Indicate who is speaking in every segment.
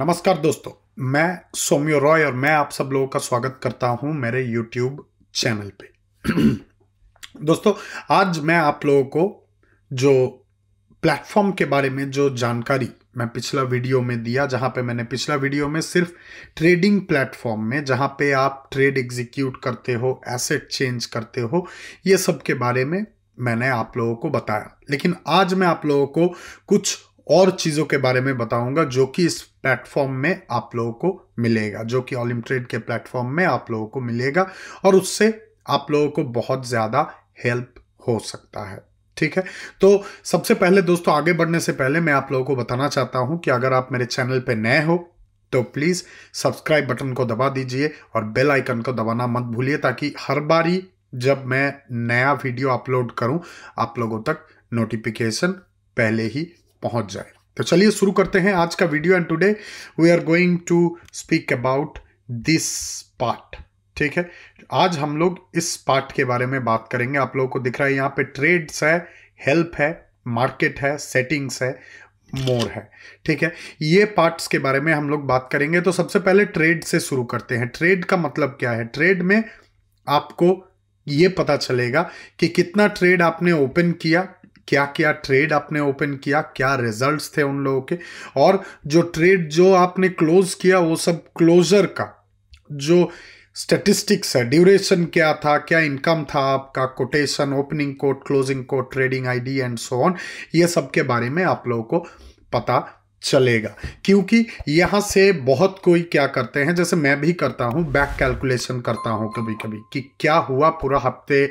Speaker 1: नमस्कार दोस्तों मैं सोम्यो रॉय और मैं आप सब लोगों का स्वागत करता हूं मेरे यूट्यूब चैनल पे दोस्तों आज मैं आप लोगों को जो प्लेटफॉर्म के बारे में जो जानकारी मैं पिछला वीडियो में दिया जहां पे मैंने पिछला वीडियो में सिर्फ ट्रेडिंग प्लेटफॉर्म में जहां पे आप ट्रेड एग्जीक्यूट करते हो एसेट चेंज करते हो ये सब के बारे में मैंने आप लोगों को बताया लेकिन आज मैं आप लोगों को कुछ और चीज़ों के बारे में बताऊंगा जो कि इस प्लेटफॉर्म में आप लोगों को मिलेगा जो कि ऑलिम ट्रेड के प्लेटफॉर्म में आप लोगों को मिलेगा और उससे आप लोगों को बहुत ज़्यादा हेल्प हो सकता है ठीक है तो सबसे पहले दोस्तों आगे बढ़ने से पहले मैं आप लोगों को बताना चाहता हूं कि अगर आप मेरे चैनल पर नए हो तो प्लीज़ सब्सक्राइब बटन को दबा दीजिए और बेल आइकन को दबाना मत भूलिए ताकि हर बारी जब मैं नया वीडियो अपलोड करूं आप लोगों तक नोटिफिकेशन पहले ही पहुंच जाए तो चलिए शुरू करते हैं आज का video and today we are going to speak about this part ठीक है आज हम लोग इस पार्ट के बारे में बात करेंगे आप लोगों को दिख रहा है यहाँ पे ट्रेड्स है हेल्प है मार्केट है सेटिंग्स है मोर है ठीक है ये पार्ट्स के बारे में हम लोग बात करेंगे तो सबसे पहले ट्रेड से शुरू करते हैं ट्रेड का मतलब क्या है ट्रेड में आपको ये पता चलेगा कि कितना ट्रेड आपने ओपन किया क्या क्या ट्रेड आपने ओपन किया क्या रिजल्ट्स थे उन लोगों के और जो ट्रेड जो आपने क्लोज किया वो सब क्लोजर का जो स्टेटिस्टिक्स है ड्यूरेशन क्या था क्या इनकम था आपका quotation opening quote closing quote trading ID and so on ये सब के बारे में आप लोगों को पता चलेगा क्योंकि यहाँ से बहुत कोई क्या करते हैं जैसे मैं भी करता हूँ बैक कैलकुलेशन करता हूँ कभी कभी कि क्या हुआ पूरा हफ्ते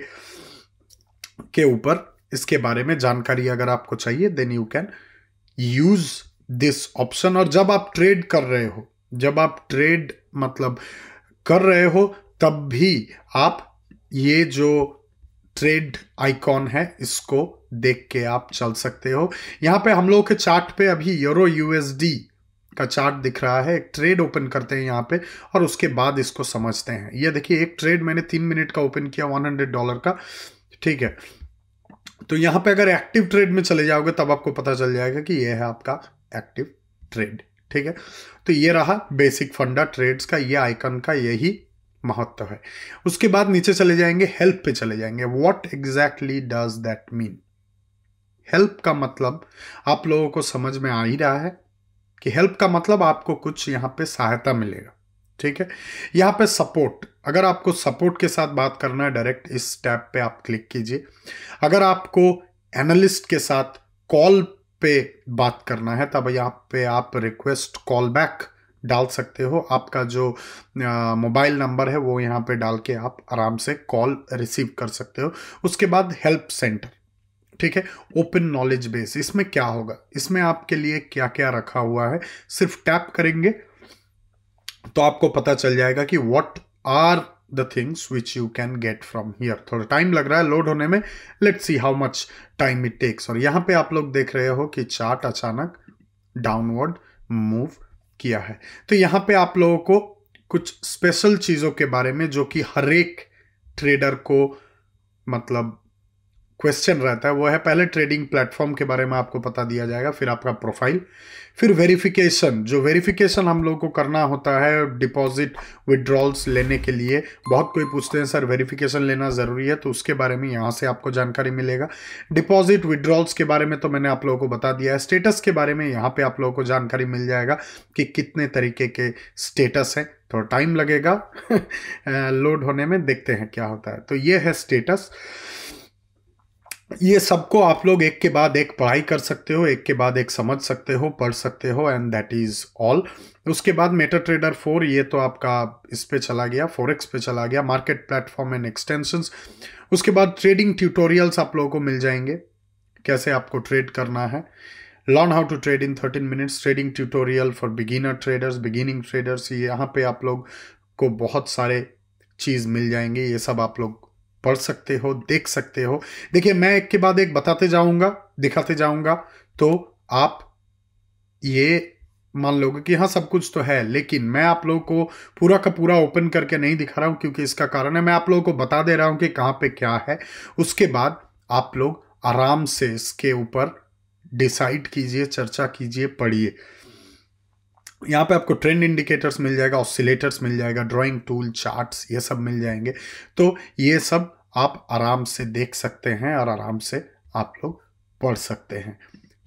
Speaker 1: के ऊपर इसके बारे में जानकारी अगर आपको चाहिए then you can use this option और जब आप ट्रेड कर रहे हो जब आप ट्रेड मतलब कर रहे हो तब भी आप ये जो ट्रेड आइकॉन है इसको देख के आप चल सकते हो यहाँ पे हम लोगों के चार्ट पे अभी यूरो यूएसडी का चार्ट दिख रहा है एक ट्रेड ओपन करते हैं यहाँ पे और उसके बाद इसको समझते हैं ये देखिए एक ट्रेड मैंने तीन मिनट का ओपन किया वन हंड्रेड डॉलर का ठीक है तो यहाँ पे अगर एक्टिव ट्रेड में चले जाओगे तब आपको पता चल जाएगा कि यह है आपका एक्टिव ट्रेड ठीक है तो ये रहा बेसिक फंडा ट्रेड्स का ये आइकन का यही महत्व है उसके बाद नीचे चले जाएंगे हेल्प पे चले जाएंगे what exactly does that mean help का मतलब आप लोगों को समझ में आ ही रहा है कि हेल्प का मतलब आपको कुछ यहां पे सहायता मिलेगा ठीक है यहां पे सपोर्ट अगर आपको सपोर्ट के साथ बात करना है डायरेक्ट इस टैब पे आप क्लिक कीजिए अगर आपको एनालिस्ट के साथ कॉल पे बात करना है तब यहाँ पे आप रिक्वेस्ट कॉल बैक डाल सकते हो आपका जो मोबाइल नंबर है वो यहाँ पे डाल के आप आराम से कॉल रिसीव कर सकते हो उसके बाद हेल्प सेंटर ठीक है ओपन नॉलेज बेस इसमें क्या होगा इसमें आपके लिए क्या क्या रखा हुआ है सिर्फ टैप करेंगे तो आपको पता चल जाएगा कि what are the things which you can get from here थोड़ा टाइम लग रहा है लोड होने में let see how much time it takes और यहाँ पे आप लोग देख रहे हो कि चार्ट अचानक डाउनवर्ड मूव किया है तो यहाँ पे आप लोगों को कुछ स्पेशल चीज़ों के बारे में जो कि हर एक ट्रेडर को मतलब क्वेश्चन रहता है वो है पहले ट्रेडिंग प्लेटफॉर्म के बारे में आपको पता दिया जाएगा फिर आपका प्रोफाइल फिर वेरिफिकेशन जो वेरिफिकेशन हम लोग को करना होता है डिपॉजिट विड्रॉल्स लेने के लिए बहुत कोई पूछते हैं सर वेरिफिकेशन लेना ज़रूरी है तो उसके बारे में यहाँ से आपको जानकारी मिलेगा डिपॉजिट विड्रॉल्स के बारे में तो मैंने आप लोगों को बता दिया है स्टेटस के बारे में यहाँ पर आप लोगों को जानकारी मिल जाएगा कि कितने तरीके के स्टेटस हैं थोड़ा तो टाइम लगेगा लोड होने में देखते हैं क्या होता है तो ये है स्टेटस ये सबको आप लोग एक के बाद एक पढ़ाई कर सकते हो एक के बाद एक समझ सकते हो पढ़ सकते हो एंड दैट इज़ ऑल उसके बाद मेटा ट्रेडर फोर ये तो आपका इस पे चला गया फोरेक्स पे चला गया मार्केट प्लेटफॉर्म एंड एक्सटेंशंस उसके बाद ट्रेडिंग ट्यूटोरियल्स आप लोगों को मिल जाएंगे कैसे आपको ट्रेड करना है learn how to trade in thirteen minutes trading tutorial for beginner traders beginning traders यहाँ पे आप लोग को बहुत सारे चीज़ मिल जाएंगे ये सब आप लोग पढ़ सकते हो देख सकते हो देखिए मैं एक के बाद एक बताते जाऊंगा दिखाते जाऊंगा तो आप ये मान लोगे कि हाँ सब कुछ तो है लेकिन मैं आप लोगों को पूरा का पूरा ओपन करके नहीं दिखा रहा हूं क्योंकि इसका कारण है मैं आप लोगों को बता दे रहा हूं कि कहाँ पे क्या है उसके बाद आप लोग आराम से इसके ऊपर डिसाइड कीजिए चर्चा कीजिए पढ़िए यहाँ पे आपको ट्रेंड इंडिकेटर्स मिल जाएगा ऑसिलेटर्स मिल जाएगा ड्राइंग टूल चार्ट्स ये सब मिल जाएंगे तो ये सब आप आराम से देख सकते हैं और आराम से आप लोग पढ़ सकते हैं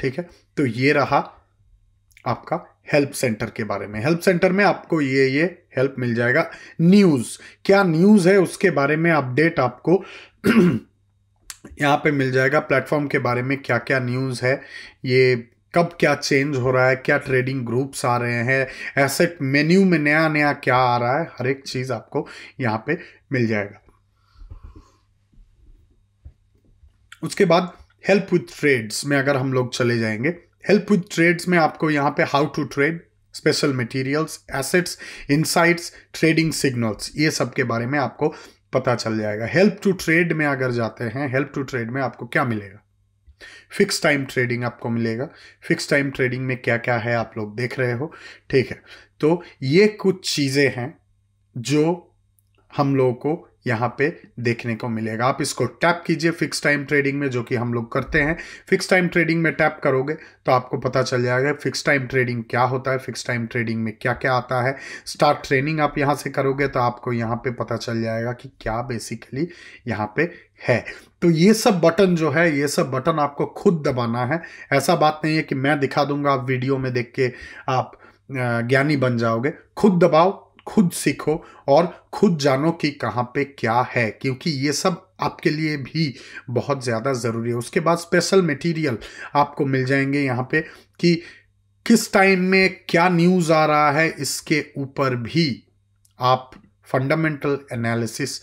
Speaker 1: ठीक है तो ये रहा आपका हेल्प सेंटर के बारे में हेल्प सेंटर में आपको ये ये हेल्प मिल जाएगा न्यूज़ क्या न्यूज़ है उसके बारे में अपडेट आपको यहाँ पे मिल जाएगा प्लेटफॉर्म के बारे में क्या क्या न्यूज़ है ये कब क्या चेंज हो रहा है क्या ट्रेडिंग ग्रुप्स आ रहे हैं एसेट मेन्यू में नया नया क्या आ रहा है हर एक चीज़ आपको यहाँ पे मिल जाएगा उसके बाद हेल्प विथ ट्रेड्स में अगर हम लोग चले जाएंगे हेल्प विथ ट्रेड्स में आपको यहाँ पे how to trade special materials assets insights trading signals ये सब के बारे में आपको पता चल जाएगा हेल्प टू ट्रेड में अगर जाते हैं हेल्प टू ट्रेड में आपको क्या मिलेगा फिक्स टाइम ट्रेडिंग आपको मिलेगा फिक्स टाइम ट्रेडिंग में क्या क्या है आप लोग देख रहे हो ठीक है तो ये कुछ चीज़ें हैं जो हम लोगों को यहाँ पे देखने को मिलेगा आप इसको टैप कीजिए फिक्स टाइम ट्रेडिंग में जो कि हम लोग करते हैं फिक्स टाइम ट्रेडिंग में टैप करोगे तो आपको पता चल जाएगा फिक्स टाइम ट्रेडिंग क्या होता है फिक्स टाइम ट्रेडिंग में क्या क्या आता है स्टार्ट ट्रेनिंग आप यहाँ से करोगे तो आपको यहाँ पे पता चल जाएगा कि क्या बेसिकली यहाँ पे है तो ये सब बटन जो है ये सब बटन आपको खुद दबाना है ऐसा बात नहीं है कि मैं दिखा दूंगा आप वीडियो में देख के आप ज्ञानी बन जाओगे खुद दबाओ खुद सीखो और खुद जानो कि कहाँ पे क्या है क्योंकि ये सब आपके लिए भी बहुत ज़्यादा ज़रूरी है उसके बाद स्पेशल मटेरियल आपको मिल जाएंगे यहाँ पे कि किस टाइम में क्या न्यूज़ आ रहा है इसके ऊपर भी आप फंडामेंटल एनालिसिस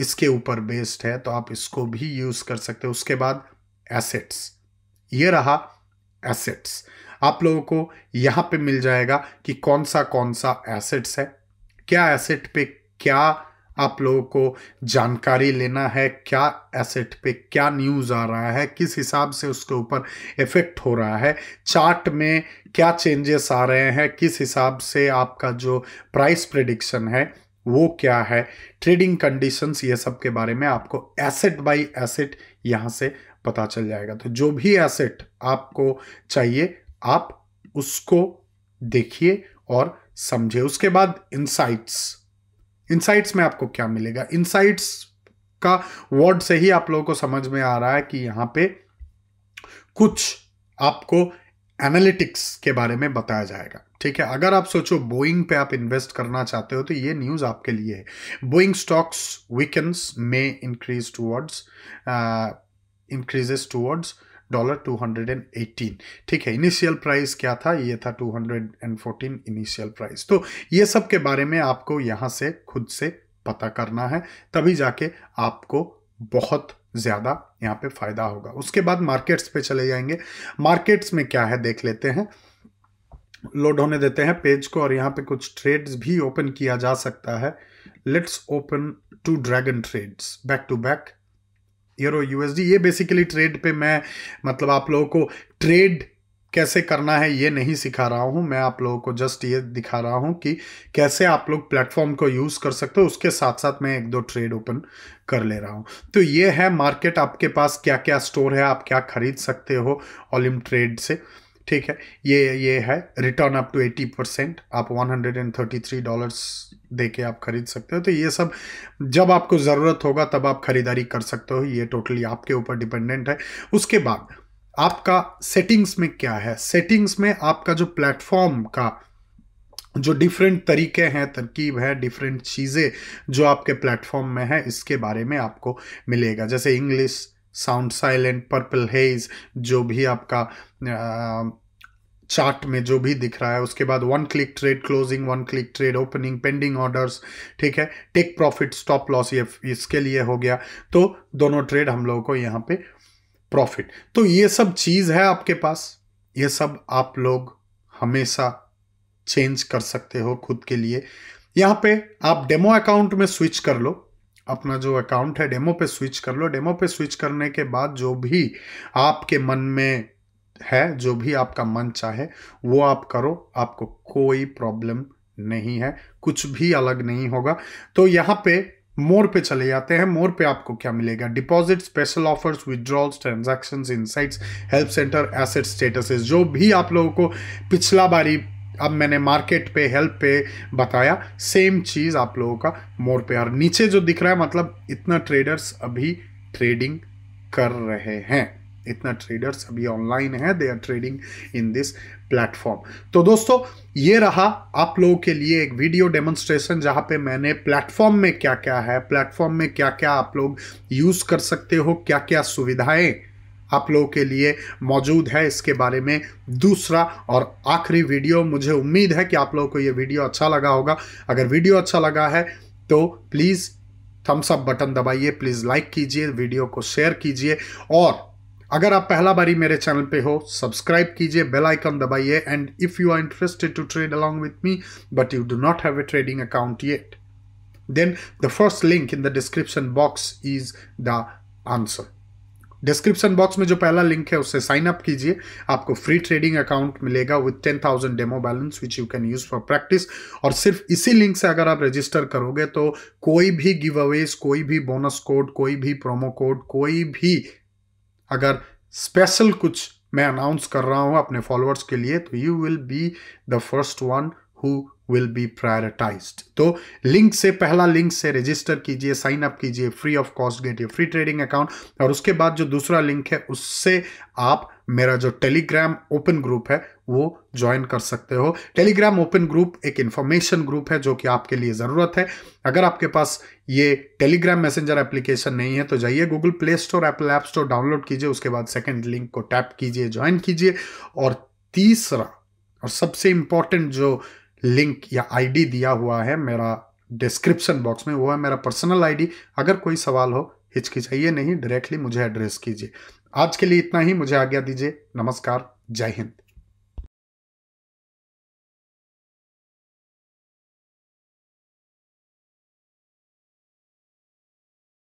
Speaker 1: इसके ऊपर बेस्ड है तो आप इसको भी यूज़ कर सकते हो उसके बाद एसेट्स ये रहा एसेट्स आप लोगों को यहाँ पे मिल जाएगा कि कौन सा कौन सा एसेट्स है क्या एसेट पे क्या आप लोगों को जानकारी लेना है क्या एसेट पे क्या न्यूज़ आ रहा है किस हिसाब से उसके ऊपर इफेक्ट हो रहा है चार्ट में क्या चेंजेस आ रहे हैं किस हिसाब से आपका जो प्राइस प्रिडिक्शन है वो क्या है ट्रेडिंग कंडीशंस ये सब के बारे में आपको एसेट बाय एसेट यहाँ से पता चल जाएगा तो जो भी एसेट आपको चाहिए आप उसको देखिए और समझे उसके बाद इंसाइट्स इंसाइट्स में आपको क्या मिलेगा इंसाइट्स का वर्ड से ही आप लोगों को समझ में आ रहा है कि यहां पे कुछ आपको एनालिटिक्स के बारे में बताया जाएगा ठीक है अगर आप सोचो बोइंग पे आप इन्वेस्ट करना चाहते हो तो ये न्यूज़ आपके लिए है बोइंग स्टॉक्स वीकेंड्स में increase towards increases towards dollar two hundred and eighteen ठीक है इनिशियल प्राइस क्या था ये था two hundred and fourteen initial price तो ये सब के बारे में आपको यहाँ से खुद से पता करना है तभी जाके आपको बहुत ज़्यादा यहाँ पे फायदा होगा उसके बाद मार्केट्स पे चले जाएंगे मार्केट्स में क्या है देख लेते हैं लोड होने देते हैं पेज को और यहाँ पे कुछ ट्रेड्स भी ओपन किया जा सकता है let's open to dragon trades back to back euro USD ये बेसिकली ट्रेड पे मैं मतलब आप लोगों को ट्रेड कैसे करना है ये नहीं सिखा रहा हूँ मैं आप लोगों को जस्ट ये दिखा रहा हूँ कि कैसे आप लोग प्लेटफॉर्म को यूज़ कर सकते हो उसके साथ साथ मैं एक दो ट्रेड ओपन कर ले रहा हूँ तो ये है मार्केट आपके पास क्या क्या स्टोर है आप क्या खरीद सकते हो ऑलिम ट्रेड से ठीक है ये ये है return up to eighty percent आप one hundred and thirty three dollars दे के आप खरीद सकते हो तो ये सब जब आपको ज़रूरत होगा तब आप खरीदारी कर सकते हो ये टोटली आपके ऊपर डिपेंडेंट है उसके बाद आपका सेटिंग्स में क्या है सेटिंग्स में आपका जो प्लेटफॉर्म का जो डिफरेंट तरीके हैं तरकीब है डिफरेंट चीज़ें जो आपके प्लेटफॉर्म में है इसके बारे में आपको मिलेगा जैसे English sound silent purple haze जो भी आपका आ, चार्ट में जो भी दिख रहा है उसके बाद one click trade closing one click trade opening pending orders ठीक है टेक प्रॉफिट स्टॉप लॉस ये इसके लिए हो गया तो दोनों ट्रेड हम लोगों को यहाँ पे प्रॉफिट तो ये सब चीज़ है आपके पास ये सब आप लोग हमेशा चेंज कर सकते हो खुद के लिए यहाँ पे आप डेमो अकाउंट में स्विच कर लो अपना जो अकाउंट है डेमो पे स्विच कर लो डेमो पे स्विच करने के बाद जो भी आपके मन में है जो भी आपका मन चाहे वो आप करो आपको कोई प्रॉब्लम नहीं है कुछ भी अलग नहीं होगा तो यहाँ पे मोर पे चले जाते हैं मोर पे आपको क्या मिलेगा deposit special offers withdrawals transaction insights help centre asset statuses जो भी आप लोगों को पिछला बारी अब मैंने मार्केट पे हेल्प पे बताया सेम चीज़ आप लोगों का मोर पे और नीचे जो दिख रहा है मतलब इतना ट्रेडर्स अभी ट्रेडिंग कर रहे हैं इतना ट्रेडर्स अभी ऑनलाइन है they are trading in this platform तो दोस्तों ये रहा आप लोगों के लिए एक वीडियो डेमोन्स्ट्रेशन जहाँ पे मैंने प्लेटफॉर्म में क्या क्या है प्लेटफॉर्म में क्या क्या आप लोग यूज़ कर सकते हो क्या क्या सुविधाएं आप लोगों के लिए मौजूद है इसके बारे में दूसरा और आखिरी वीडियो मुझे उम्मीद है कि आप लोगों को ये वीडियो अच्छा लगा होगा अगर वीडियो अच्छा लगा है तो प्लीज़ थम्स अप बटन दबाइए प्लीज़ लाइक कीजिए वीडियो को शेयर कीजिए और अगर आप पहला बारी मेरे चैनल पे हो सब्सक्राइब कीजिए बेल आइकन दबाइए and if you are interested to trade along with me but you do not have a trading account yet then the first link in the description box is the answer description box में जो पहला link है उससे sign up कीजिए आपको free trading account मिलेगा with ten thousand demo balance which you can use for practice और सिर्फ इसी लिंक से अगर आप रजिस्टर करोगे तो कोई भी गिव अवेज कोई भी बोनस कोड कोई भी प्रोमो कोड कोई भी अगर स्पेशल कुछ मैं अनाउंस कर रहा हूँ अपने फॉलोअर्स के लिए तो you will be the first one who will be prioritize तो लिंक से पहला लिंक से रजिस्टर कीजिए साइन अप कीजिए फ्री ऑफ कॉस्ट गेटिए फ्री ट्रेडिंग अकाउंट और उसके बाद जो दूसरा लिंक है उससे आप मेरा जो टेलीग्राम ओपन ग्रुप है वो ज्वाइन कर सकते हो टेलीग्राम ओपन ग्रुप एक इन्फॉर्मेशन ग्रुप है जो कि आपके लिए ज़रूरत है अगर आपके पास ये टेलीग्राम मैसेंजर एप्लीकेशन नहीं है तो जाइए Google Play Store Apple app store download कीजिए उसके बाद सेकेंड लिंक को टैप कीजिए ज्वाइन कीजिए और तीसरा और सबसे इम्पॉर्टेंट जो लिंक या आईडी दिया हुआ है मेरा डिस्क्रिप्शन बॉक्स में वो है मेरा पर्सनल आईडी अगर कोई सवाल हो हिचकिचाइए नहीं डायरेक्टली मुझे एड्रेस कीजिए आज के लिए इतना ही मुझे आज्ञा दीजिए नमस्कार जय हिंद